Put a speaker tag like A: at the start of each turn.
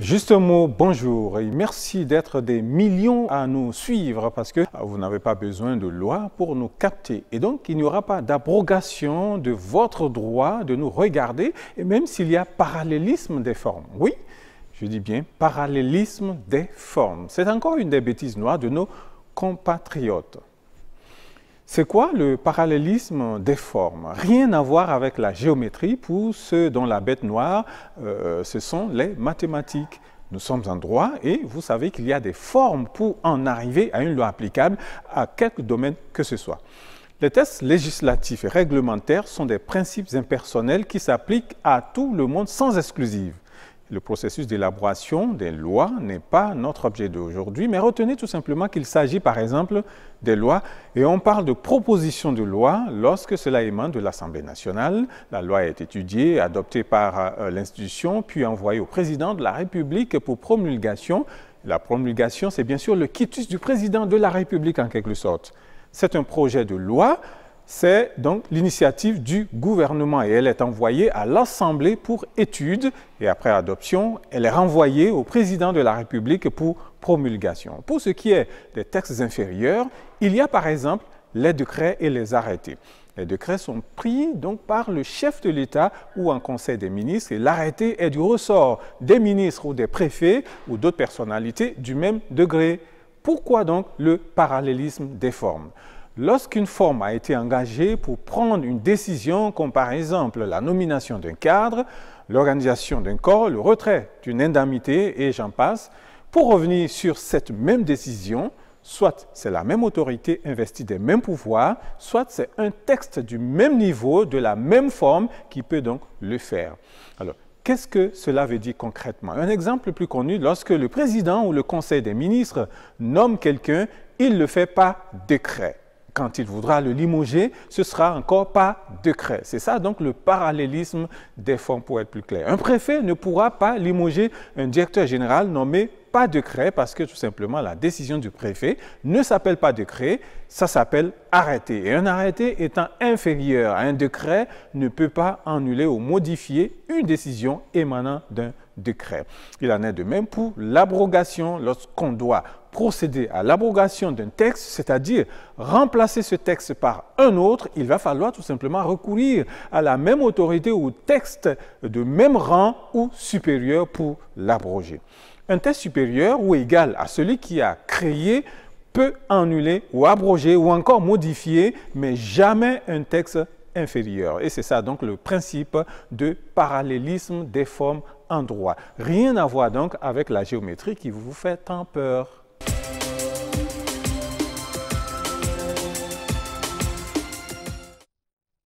A: Juste mot, bonjour et merci d'être des millions à nous suivre parce que ah, vous n'avez pas besoin de loi pour nous capter. Et donc, il n'y aura pas d'abrogation de votre droit de nous regarder, et même s'il y a parallélisme des formes. Oui, je dis bien parallélisme des formes. C'est encore une des bêtises noires de nos compatriotes. C'est quoi le parallélisme des formes Rien à voir avec la géométrie pour ceux dont la bête noire, euh, ce sont les mathématiques. Nous sommes en droit et vous savez qu'il y a des formes pour en arriver à une loi applicable à quelque domaine que ce soit. Les tests législatifs et réglementaires sont des principes impersonnels qui s'appliquent à tout le monde sans exclusive le processus d'élaboration des lois n'est pas notre objet d'aujourd'hui, mais retenez tout simplement qu'il s'agit par exemple des lois, et on parle de proposition de loi lorsque cela émane de l'Assemblée nationale. La loi est étudiée, adoptée par euh, l'institution, puis envoyée au président de la République pour promulgation. La promulgation, c'est bien sûr le quitus du président de la République en quelque sorte. C'est un projet de loi c'est donc l'initiative du gouvernement et elle est envoyée à l'Assemblée pour étude et après adoption, elle est renvoyée au président de la République pour promulgation. Pour ce qui est des textes inférieurs, il y a par exemple les décrets et les arrêtés. Les décrets sont pris donc par le chef de l'État ou un conseil des ministres et l'arrêté est du ressort des ministres ou des préfets ou d'autres personnalités du même degré. Pourquoi donc le parallélisme des formes Lorsqu'une forme a été engagée pour prendre une décision comme par exemple la nomination d'un cadre, l'organisation d'un corps, le retrait d'une indemnité et j'en passe, pour revenir sur cette même décision, soit c'est la même autorité investie des mêmes pouvoirs, soit c'est un texte du même niveau, de la même forme qui peut donc le faire. Alors, Qu'est-ce que cela veut dire concrètement Un exemple plus connu, lorsque le président ou le conseil des ministres nomme quelqu'un, il le fait par décret quand il voudra le limoger, ce sera encore pas décret. C'est ça donc le parallélisme des fonds pour être plus clair. Un préfet ne pourra pas limoger un directeur général nommé pas décret parce que tout simplement la décision du préfet ne s'appelle pas décret, ça s'appelle arrêté. Et un arrêté étant inférieur à un décret ne peut pas annuler ou modifier une décision émanant d'un décret. Il en est de même pour l'abrogation lorsqu'on doit procéder à l'abrogation d'un texte, c'est-à-dire remplacer ce texte par un autre, il va falloir tout simplement recourir à la même autorité ou texte de même rang ou supérieur pour l'abroger. Un texte supérieur ou égal à celui qui a créé peut annuler ou abroger ou encore modifier, mais jamais un texte inférieur. Et c'est ça donc le principe de parallélisme des formes en droit. Rien à voir donc avec la géométrie qui vous fait tant peur.